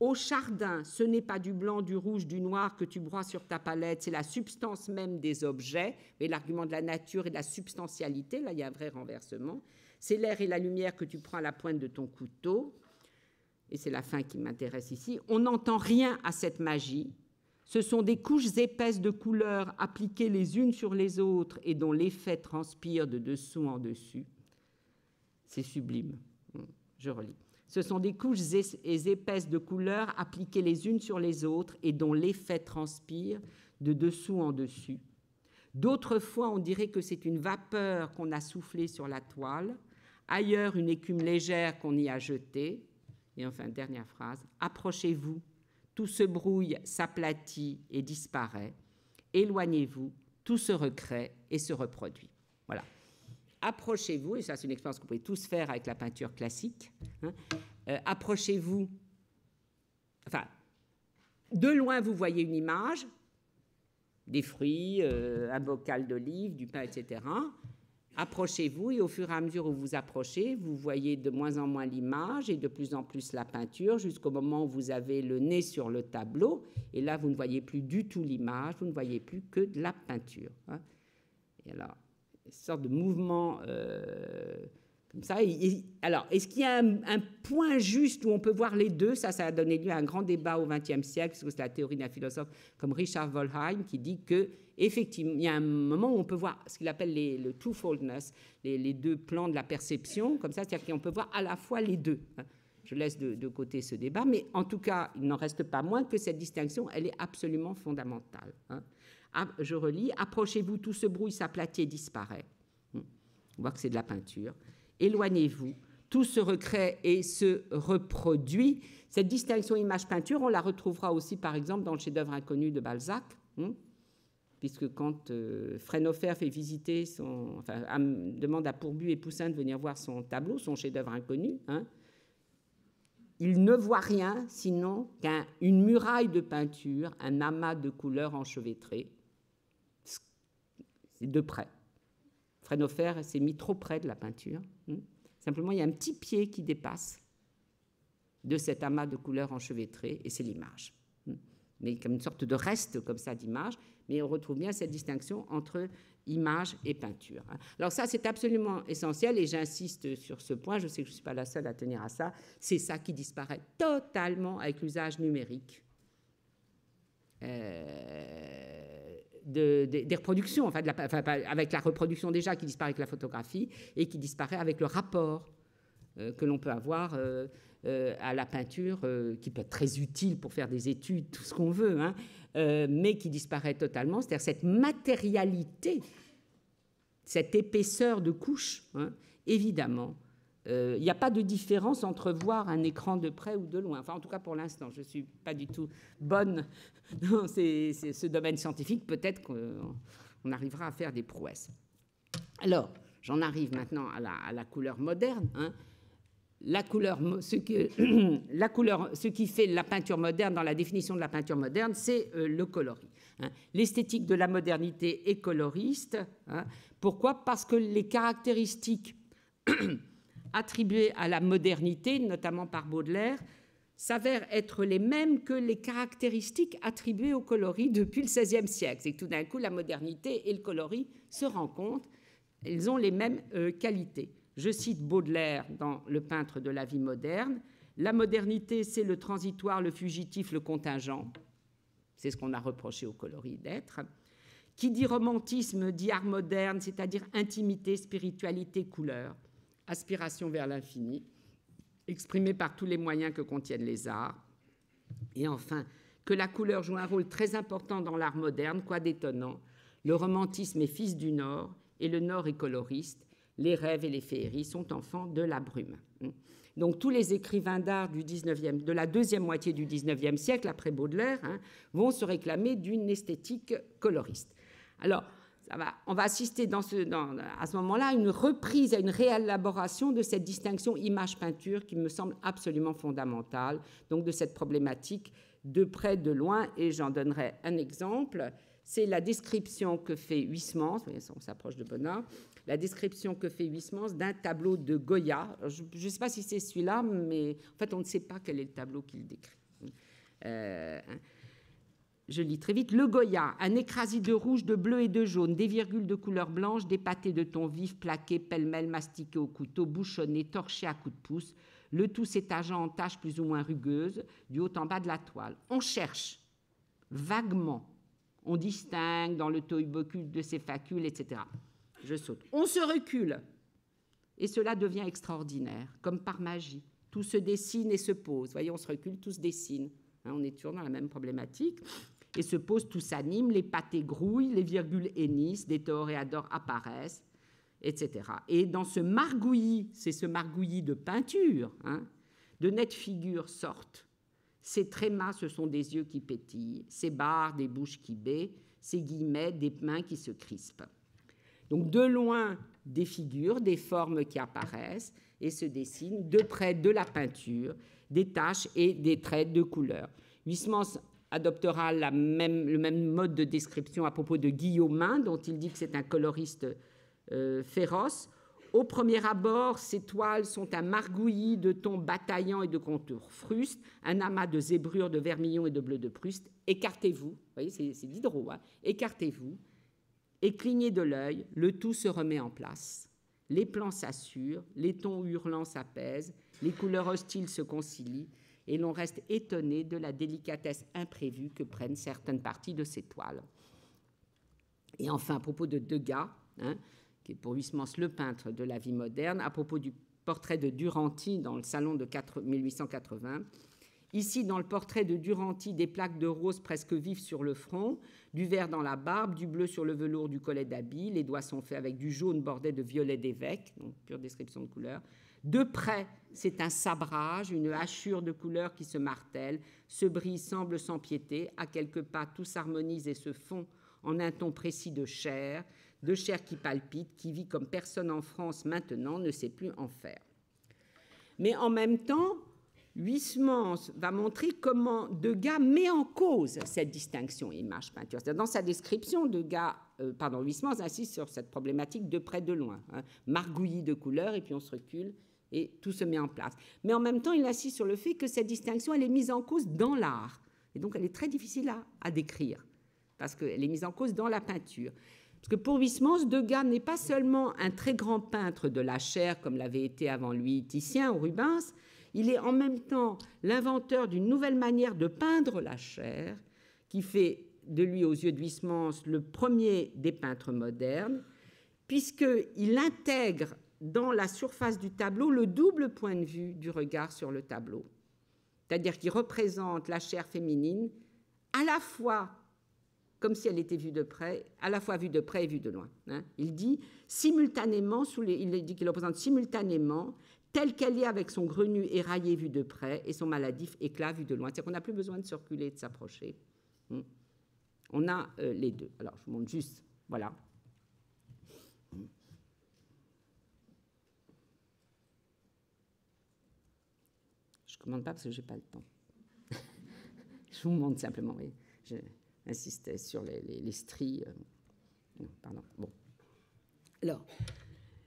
Au jardin, ce n'est pas du blanc, du rouge, du noir que tu broies sur ta palette, c'est la substance même des objets, mais l'argument de la nature et de la substantialité, là il y a un vrai renversement. C'est l'air et la lumière que tu prends à la pointe de ton couteau, et c'est la fin qui m'intéresse ici. On n'entend rien à cette magie. Ce sont des couches épaisses de couleurs appliquées les unes sur les autres et dont l'effet transpire de dessous en dessus. C'est sublime. Je relis. Ce sont des couches épaisses de couleurs appliquées les unes sur les autres et dont l'effet transpire de dessous en dessus. D'autres fois, on dirait que c'est une vapeur qu'on a soufflée sur la toile, ailleurs une écume légère qu'on y a jetée. Et enfin, dernière phrase, approchez-vous, tout se brouille, s'aplatit et disparaît. Éloignez-vous, tout se recrée et se reproduit. Voilà approchez-vous, et ça c'est une expérience que vous pouvez tous faire avec la peinture classique, hein, euh, approchez-vous, enfin, de loin vous voyez une image, des fruits, euh, un bocal d'olive, du pain, etc. Approchez-vous et au fur et à mesure où vous approchez, vous voyez de moins en moins l'image et de plus en plus la peinture jusqu'au moment où vous avez le nez sur le tableau. Et là, vous ne voyez plus du tout l'image, vous ne voyez plus que de la peinture. Hein. Et alors, sorte de mouvement euh, comme ça. alors, est-ce qu'il y a un, point juste où on peut voir les deux Ça, ça a donné lieu à un grand débat au XXe siècle, parce que c'est la théorie d'un philosophe comme Richard Volheim qui dit que effectivement, il y a un moment où on peut voir ce qu'il appelle le twofoldness, les, deux plans de la perception, comme ça, c'est-à-dire qu'on peut voir à la fois les deux. Hein. Je laisse de, côté ce débat, mais en tout cas, il n'en reste pas moins que cette distinction, elle est absolument fondamentale. Hein. Ah, je relis, approchez-vous, tout ce brouille, s'aplatit et disparaît. Hmm. On voit que c'est de la peinture. Éloignez-vous, tout se recrée et se reproduit. Cette distinction image-peinture, on la retrouvera aussi, par exemple, dans le chef-d'œuvre inconnu de Balzac, hmm, puisque quand euh, Frenhofer fait visiter son. demande à Pourbu et Poussin de venir voir son tableau, son chef-d'œuvre inconnu, hein, il ne voit rien sinon qu'une muraille de peinture, un amas de couleurs enchevêtrées de près. Frénofer s'est mis trop près de la peinture. Hmm. Simplement, il y a un petit pied qui dépasse de cet amas de couleurs enchevêtrées, et c'est l'image. Hmm. Mais comme une sorte de reste comme ça d'image, mais on retrouve bien cette distinction entre image et peinture. Hein. Alors ça, c'est absolument essentiel, et j'insiste sur ce point, je sais que je ne suis pas la seule à tenir à ça, c'est ça qui disparaît totalement avec l'usage numérique. Euh des reproductions, enfin, de la, avec la reproduction déjà qui disparaît avec la photographie et qui disparaît avec le rapport euh, que l'on peut avoir euh, euh, à la peinture, qui peut être très utile pour faire des études, tout ce qu'on veut, hein, mais qui disparaît totalement, c'est-à-dire cette matérialité, cette épaisseur de couche, hein, évidemment, euh, il n'y a pas de différence entre voir un écran de près ou de loin. Enfin, en tout cas, pour l'instant, je ne suis pas du tout bonne dans ce domaine scientifique. Peut-être qu'on arrivera à faire des prouesses. Alors, j'en arrive maintenant à la, couleur moderne. Hein. La, couleur, ce qui fait la peinture moderne, dans la définition de la peinture moderne, c'est euh, le coloris. Hein. L'esthétique de la modernité est coloriste. Hein. Pourquoi Parce que les caractéristiques attribuées à la modernité, notamment par Baudelaire, s'avèrent être les mêmes que les caractéristiques attribuées au coloris depuis le XVIe siècle. Et tout d'un coup, la modernité et le coloris se rencontrent, Elles ont les mêmes euh, qualités. Je cite Baudelaire dans Le peintre de la vie moderne, La modernité, c'est le transitoire, le fugitif, le contingent. C'est ce qu'on a reproché au coloris d'être. Qui dit romantisme dit art moderne, c'est-à-dire intimité, spiritualité, couleur aspiration vers l'infini, exprimée par tous les moyens que contiennent les arts. Et enfin, que la couleur joue un rôle très important dans l'art moderne, quoi d'étonnant. Le romantisme est fils du Nord, et le Nord est coloriste. Les rêves et les féeries sont enfants de la brume. Donc tous les écrivains d'art du de la deuxième moitié du 19e siècle, après Baudelaire, hein, vont se réclamer d'une esthétique coloriste. Alors, on va assister à ce moment-là à une reprise, à une réélaboration de cette distinction image-peinture qui me semble absolument fondamentale, donc de cette problématique de près, de loin, et j'en donnerai un exemple. C'est la description que fait Huysmans, on s'approche de Bonnard, la description que fait Huysmans d'un tableau de Goya. Je ne sais pas si c'est celui-là, mais en fait, on ne sait pas quel est le tableau qu'il décrit. Euh, hein je lis très vite, le Goya, un écrasé de rouge, de bleu et de jaune, des virgules de couleur blanche, des pâtés de tons vif, plaqués, pêle-mêle, mastiqués au couteau, bouchonnés, torchés à coups de pouce, le tout s'étageant en taches plus ou moins rugueuses, du haut en bas de la toile. On cherche, vaguement, on distingue dans le toibocule de ses facules, etc. Je saute. On se recule, et cela devient extraordinaire, comme par magie. Tout se dessine et se pose. Voyez, on se recule, tout se dessine. Hein, on est toujours dans la même problématique et se pose, tout s'anime, les pâtés grouillent, les virgules hennissent, des toréadors apparaissent, etc. Et dans ce margouillis, c'est ce margouillis de peinture, hein, de nettes figures sortent. Ces trémas, ce sont des yeux qui pétillent, ces barres, des bouches qui baient, ces guillemets, des mains qui se crispent. Donc de loin, des figures, des formes qui apparaissent et se dessinent, de près de la peinture, des taches et des traits de couleur adoptera le même mode de description à propos de Guillaumin, dont il dit que c'est un coloriste euh, féroce. Au premier abord, ces toiles sont un margouillis de tons bataillants et de contours frustes, un amas de zébrures, de vermillon et de bleus de Prusse. Écartez-vous, vous voyez, c'est Diderot, hein. écartez-vous, et clignez de l'œil, le tout se remet en place. Les plans s'assurent, les tons hurlants s'apaisent, les couleurs hostiles se concilient, et l'on reste étonné de la délicatesse imprévue que prennent certaines parties de ces toiles. Et enfin, à propos de Degas, hein, qui est pour Huysmans le peintre de la vie moderne, à propos du portrait de Duranty dans le salon de 1880, Ici, dans le portrait de Duranty, des plaques de rose presque vives sur le front, du vert dans la barbe, du bleu sur le velours du collet d'habit, les doigts sont faits avec du jaune bordé de violet d'évêque, donc pure description de couleur, de près, c'est un sabrage, une hachure de couleurs qui se martèle, se brise, semble s'empiéter. à quelques pas, tout s'harmonise et se fond en un ton précis de chair, de chair qui palpite, qui vit comme personne en France maintenant ne sait plus en faire. Mais en même temps, Huysmans va montrer comment Degas met en cause cette distinction image-peinture. Dans sa description, Degas, euh, pardon, Huysmans insiste sur cette problématique de près de loin. Hein. margouillis de couleurs, et puis on se recule, et tout se met en place. Mais en même temps, il insiste sur le fait que cette distinction, elle est mise en cause dans l'art. Et donc, elle est très difficile à, décrire, parce qu'elle est mise en cause dans la peinture. Parce que pour Wismans, Degas n'est pas seulement un très grand peintre de la chair, comme l'avait été avant lui Titien ou Rubens, il est en même temps l'inventeur d'une nouvelle manière de peindre la chair, qui fait de lui, aux yeux de Wismans, le premier des peintres modernes, puisqu'il intègre dans la surface du tableau le double point de vue du regard sur le tableau, c'est-à-dire qu'il représente la chair féminine à la fois comme si elle était vue de près, à la fois vue de près et vue de loin. Hein. Il dit simultanément, sous il dit qu'il représente simultanément telle qu'elle est avec son grenu éraillé vu de près et son maladif éclat vu de loin. C'est-à-dire qu'on n'a plus besoin de circuler, de s'approcher. Hmm. On a euh, les deux. Alors, je vous montre juste, voilà, commande pas parce que j'ai pas le temps. je vous montre simplement, J'insistais sur les, les, stries. Euh, pardon. Bon. Alors,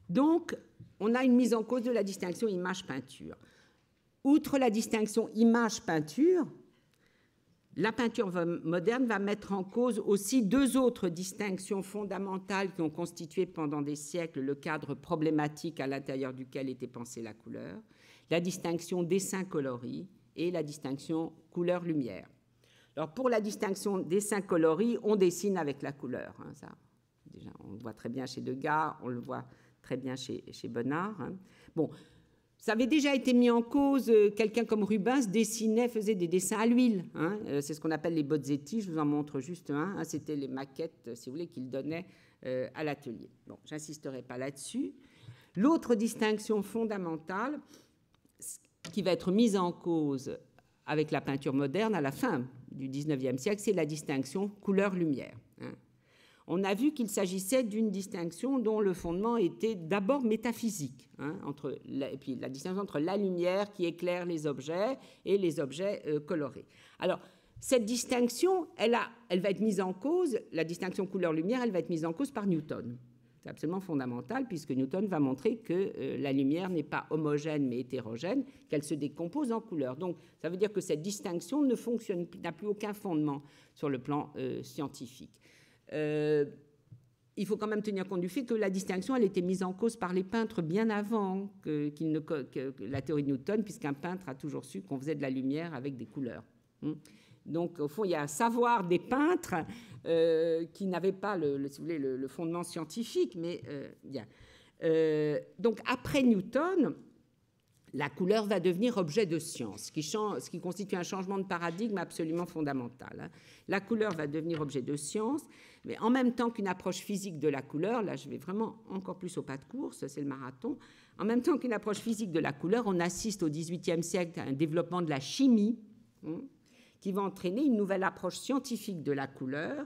donc, on a une mise en cause de la distinction image-peinture. Outre la distinction image-peinture, la peinture moderne va mettre en cause aussi deux autres distinctions fondamentales qui ont constitué pendant des siècles le cadre problématique à l'intérieur duquel était pensée la couleur la distinction dessin-coloris et la distinction couleur-lumière. Alors pour la distinction dessin-coloris, on dessine avec la couleur. Hein, ça, déjà, on le voit très bien chez Degas, on le voit très bien chez, chez Bonnard. Hein. Bon, ça avait déjà été mis en cause. Euh, quelqu'un comme Rubens dessinait, faisait des dessins à l'huile. Hein. Euh, c'est ce qu'on appelle les bozzetti. Je vous en montre juste un. C'était les maquettes, si vous voulez, qu'il donnait euh, à l'atelier. Bon, j'insisterai pas là-dessus. L'autre distinction fondamentale, ce qui va être mis en cause avec la peinture moderne à la fin du XIXe siècle, c'est la distinction couleur-lumière. Hein. On a vu qu'il s'agissait d'une distinction dont le fondement était d'abord métaphysique, hein, la, et puis la distinction entre la lumière qui éclaire les objets et les objets euh, colorés. Alors, cette distinction, elle va être mise en cause, la distinction couleur-lumière, elle va être mise en cause par Newton. C'est absolument fondamental puisque Newton va montrer que euh, la lumière n'est pas homogène mais hétérogène, qu'elle se décompose en couleurs. Donc ça veut dire que cette distinction ne fonctionne, n'a plus aucun fondement sur le plan euh, scientifique. Euh, il faut quand même tenir compte du fait que la distinction, elle était mise en cause par les peintres bien avant que, la théorie de Newton, puisqu'un peintre a toujours su qu'on faisait de la lumière avec des couleurs. Hum. Donc, au fond, il y a un savoir des peintres euh, qui n'avait pas le, fondement scientifique, mais euh, euh, donc, après Newton, la couleur va devenir objet de science, ce qui, constitue un changement de paradigme absolument fondamental. Hein. La couleur va devenir objet de science, mais en même temps qu'une approche physique de la couleur, là je vais vraiment encore plus au pas de course, c'est le marathon, en même temps qu'une approche physique de la couleur, on assiste au XVIIIe siècle à un développement de la chimie, hein qui va entraîner une nouvelle approche scientifique de la couleur,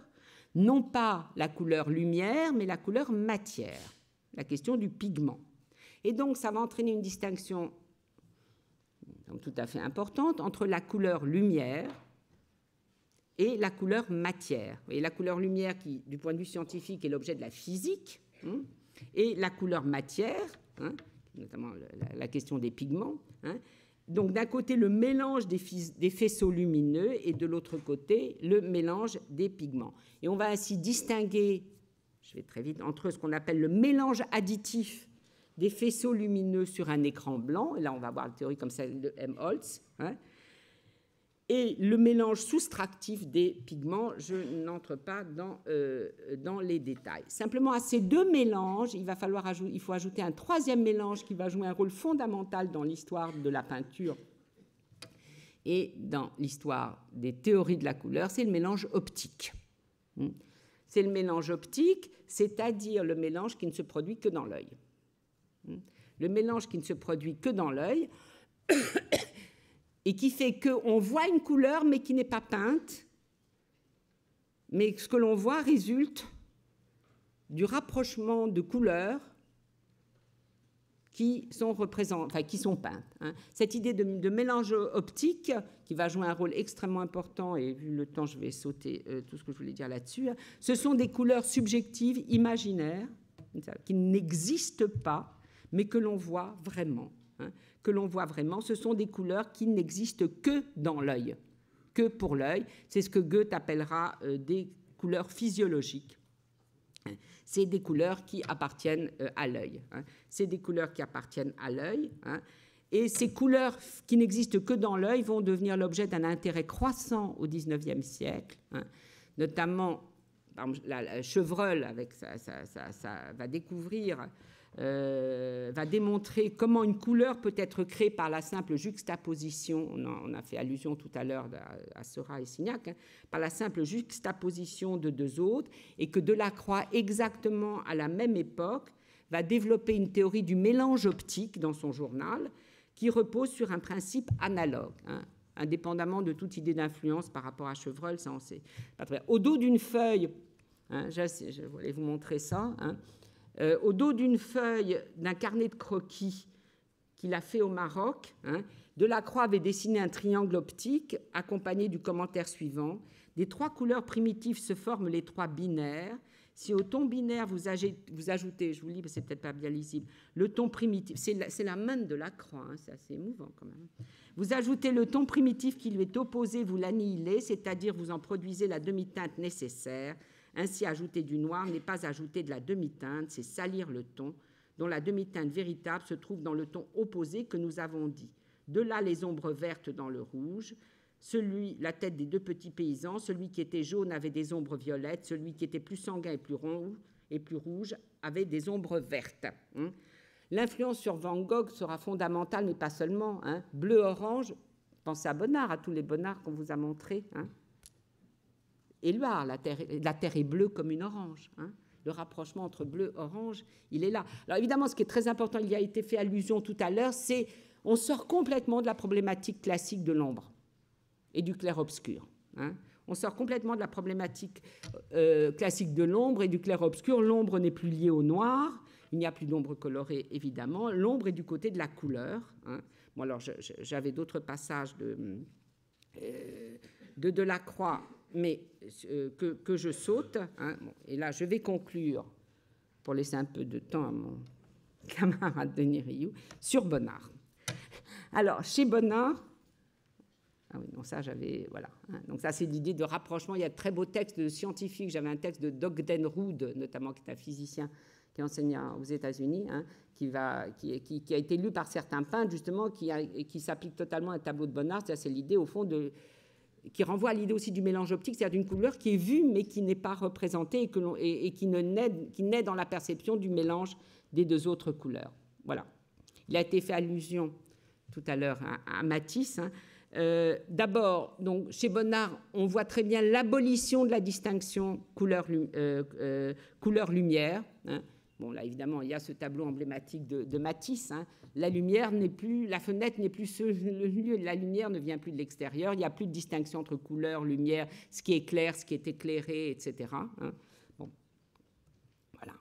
non pas la couleur lumière, mais la couleur matière, la question du pigment. Et donc ça va entraîner une distinction tout à fait importante entre la couleur lumière et la couleur matière. Et la couleur lumière qui, du point de vue scientifique, est l'objet de la physique, hein, et la couleur matière, hein, notamment la, question des pigments, hein, donc d'un côté le mélange des, faisceaux lumineux et de l'autre côté le mélange des pigments. Et on va ainsi distinguer, je vais très vite, entre ce qu'on appelle le mélange additif des faisceaux lumineux sur un écran blanc, et là on va voir la théorie comme celle de M. Holtz. Hein, et le mélange soustractif des pigments. Je n'entre pas dans, euh, dans les détails. Simplement, à ces deux mélanges, il, va falloir il faut ajouter un troisième mélange qui va jouer un rôle fondamental dans l'histoire de la peinture et dans l'histoire des théories de la couleur, c'est le mélange optique. Hmm. C'est le mélange optique, c'est-à-dire le mélange qui ne se produit que dans l'œil. Hmm. Le mélange qui ne se produit que dans l'œil et qui fait qu'on voit une couleur mais qui n'est pas peinte, mais ce que l'on voit résulte du rapprochement de couleurs qui sont, peintes. Hein. Cette idée de, mélange optique, qui va jouer un rôle extrêmement important, et vu le temps, je vais sauter euh, tout ce que je voulais dire là-dessus, hein. ce sont des couleurs subjectives, imaginaires, qui n'existent pas, mais que l'on voit vraiment. Hein que l'on voit vraiment, ce sont des couleurs qui n'existent que dans l'œil, que pour l'œil. C'est ce que Goethe appellera euh, des couleurs physiologiques. C'est des couleurs qui appartiennent euh, à l'œil. Hein. C'est des couleurs qui appartiennent à l'œil. Hein. Et ces couleurs qui n'existent que dans l'œil vont devenir l'objet d'un intérêt croissant au XIXe siècle, hein. notamment la, Chevreul avec va découvrir euh, va démontrer comment une couleur peut être créée par la simple juxtaposition, on, a fait allusion tout à l'heure à, à, Sora et Signac, hein, par la simple juxtaposition de deux autres, et que Delacroix, exactement à la même époque, va développer une théorie du mélange optique dans son journal, qui repose sur un principe analogue. Hein. indépendamment de toute idée d'influence par rapport à Chevreul, ça on sait. Au dos d'une feuille, hein, je, voulais vous montrer ça, euh, au dos d'une feuille d'un carnet de croquis qu'il a fait au Maroc, hein, Delacroix avait dessiné un triangle optique accompagné du commentaire suivant. Des trois couleurs primitives se forment les trois binaires. Si au ton binaire vous, ajoutez, je vous lis, c'est peut-être pas bien lisible, le ton primitif, c'est la, main de la croix, hein, c'est assez émouvant quand même. Vous ajoutez le ton primitif qui lui est opposé, vous l'annihilez, c'est-à-dire vous en produisez la demi-teinte nécessaire. Ainsi, ajouter du noir n'est pas ajouter de la demi-teinte, c'est salir le ton, dont la demi-teinte véritable se trouve dans le ton opposé que nous avons dit. De là les ombres vertes dans le rouge, celui, la tête des deux petits paysans, celui qui était jaune avait des ombres violettes, celui qui était plus sanguin et plus rond et plus rouge avait des ombres vertes. Hein. L'influence sur Van Gogh sera fondamentale, mais pas seulement. Hein. Bleu-orange, pensez à Bonnard, à tous les Bonnards qu'on vous a montrés. Hein. Et La terre, la terre est bleue comme une orange. Hein. Le rapprochement entre bleu et orange, il est là. Alors évidemment, ce qui est très important, il y a été fait allusion tout à l'heure, c'est on sort complètement de la problématique classique de l'ombre et du clair-obscur. Hein. On sort complètement de la problématique euh, classique de l'ombre et du clair-obscur. L'ombre n'est plus liée au noir. Il n'y a plus d'ombre colorée, évidemment. L'ombre est du côté de la couleur. Hein. Bon, alors, j'avais d'autres passages de, euh, de Delacroix mais euh, que, je saute. Hein. et là, je vais conclure, pour laisser un peu de temps à mon camarade Denis Rioux, sur Bonnard. Alors, chez Bonnard, ah non, ça j'avais. Voilà. Hein. Donc, ça, c'est l'idée de rapprochement. Il y a de très beaux textes scientifiques. J'avais un texte de Dogden Rood, notamment, qui est un physicien qui enseigne aux États-Unis, hein, qui, qui, a été lu par certains peintres, justement, qui, qui s'applique totalement à un tableau de Bonnard. C'est l'idée, au fond, de qui renvoie à l'idée aussi du mélange optique, c'est-à-dire d'une couleur qui est vue mais qui n'est pas représentée et, que qui, ne naît, qui naît dans la perception du mélange des deux autres couleurs. Voilà. Il a été fait allusion tout à l'heure à, Matisse. Hein. Euh, d'abord, donc chez Bonnard, on voit très bien l'abolition de la distinction euh, euh, couleur-lumière. Hein. Bon, là, évidemment, il y a ce tableau emblématique de, Matisse. Hein. La lumière n'est plus, la fenêtre n'est plus ce, le lieu. La lumière ne vient plus de l'extérieur. Il n'y a plus de distinction entre couleur, lumière, ce qui est clair, ce qui est éclairé, etc. Hein. Bon, voilà.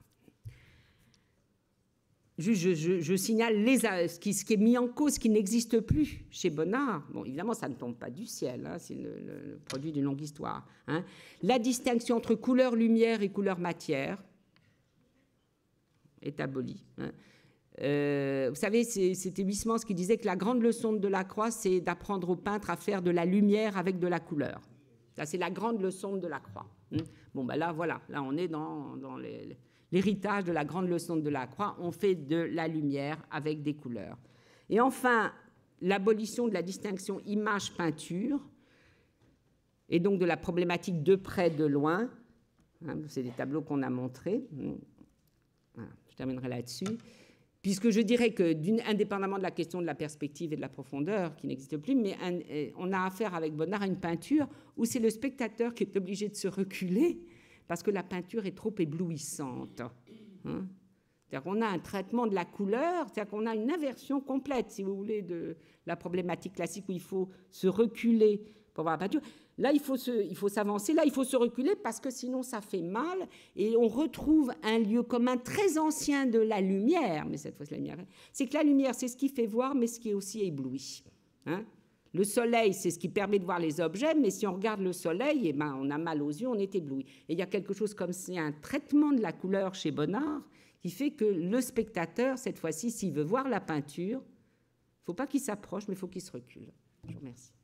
Je, je, signale les, euh, ce, qui, est mis en cause, ce qui n'existe plus chez Bonnard. Bon, évidemment, ça ne tombe pas du ciel. Hein, c'est le, produit d'une longue histoire. La distinction entre couleur, lumière et couleur, matière est abolie. Hein. Euh, vous savez, c'était ce qui disait que la grande leçon de la croix, c'est d'apprendre aux peintres à faire de la lumière avec de la couleur. Ça, c'est la grande leçon de la croix. Hein. Bon, ben là, voilà, là, on est dans, l'héritage de la grande leçon de la croix. On fait de la lumière avec des couleurs. Et enfin, l'abolition de la distinction image-peinture, et donc de la problématique de près, de loin. Hein. c'est des tableaux qu'on a montrés terminerai là-dessus. Puisque je dirais que, indépendamment de la question de la perspective et de la profondeur, qui n'existe plus, mais euh, on a affaire avec Bonnard à une peinture où c'est le spectateur qui est obligé de se reculer parce que la peinture est trop éblouissante. Hein c'est-à-dire qu'on a un traitement de la couleur, c'est-à-dire qu'on a une inversion complète, si vous voulez, de la problématique classique où il faut se reculer pour voir la peinture. Là, il faut, s'avancer, là, il faut se reculer parce que sinon, ça fait mal. Et on retrouve un lieu commun très ancien de la lumière, mais cette fois, c'est la lumière. C'est que la lumière, c'est ce qui fait voir, mais ce qui est aussi ébloui. Hein. le soleil, c'est ce qui permet de voir les objets, mais si on regarde le soleil, eh ben, on a mal aux yeux, on est ébloui. Et il y a quelque chose comme c'est un traitement de la couleur chez Bonnard qui fait que le spectateur, cette fois-ci, s'il veut voir la peinture, il faut pas qu'il s'approche, mais il faut qu'il se recule. Je vous remercie.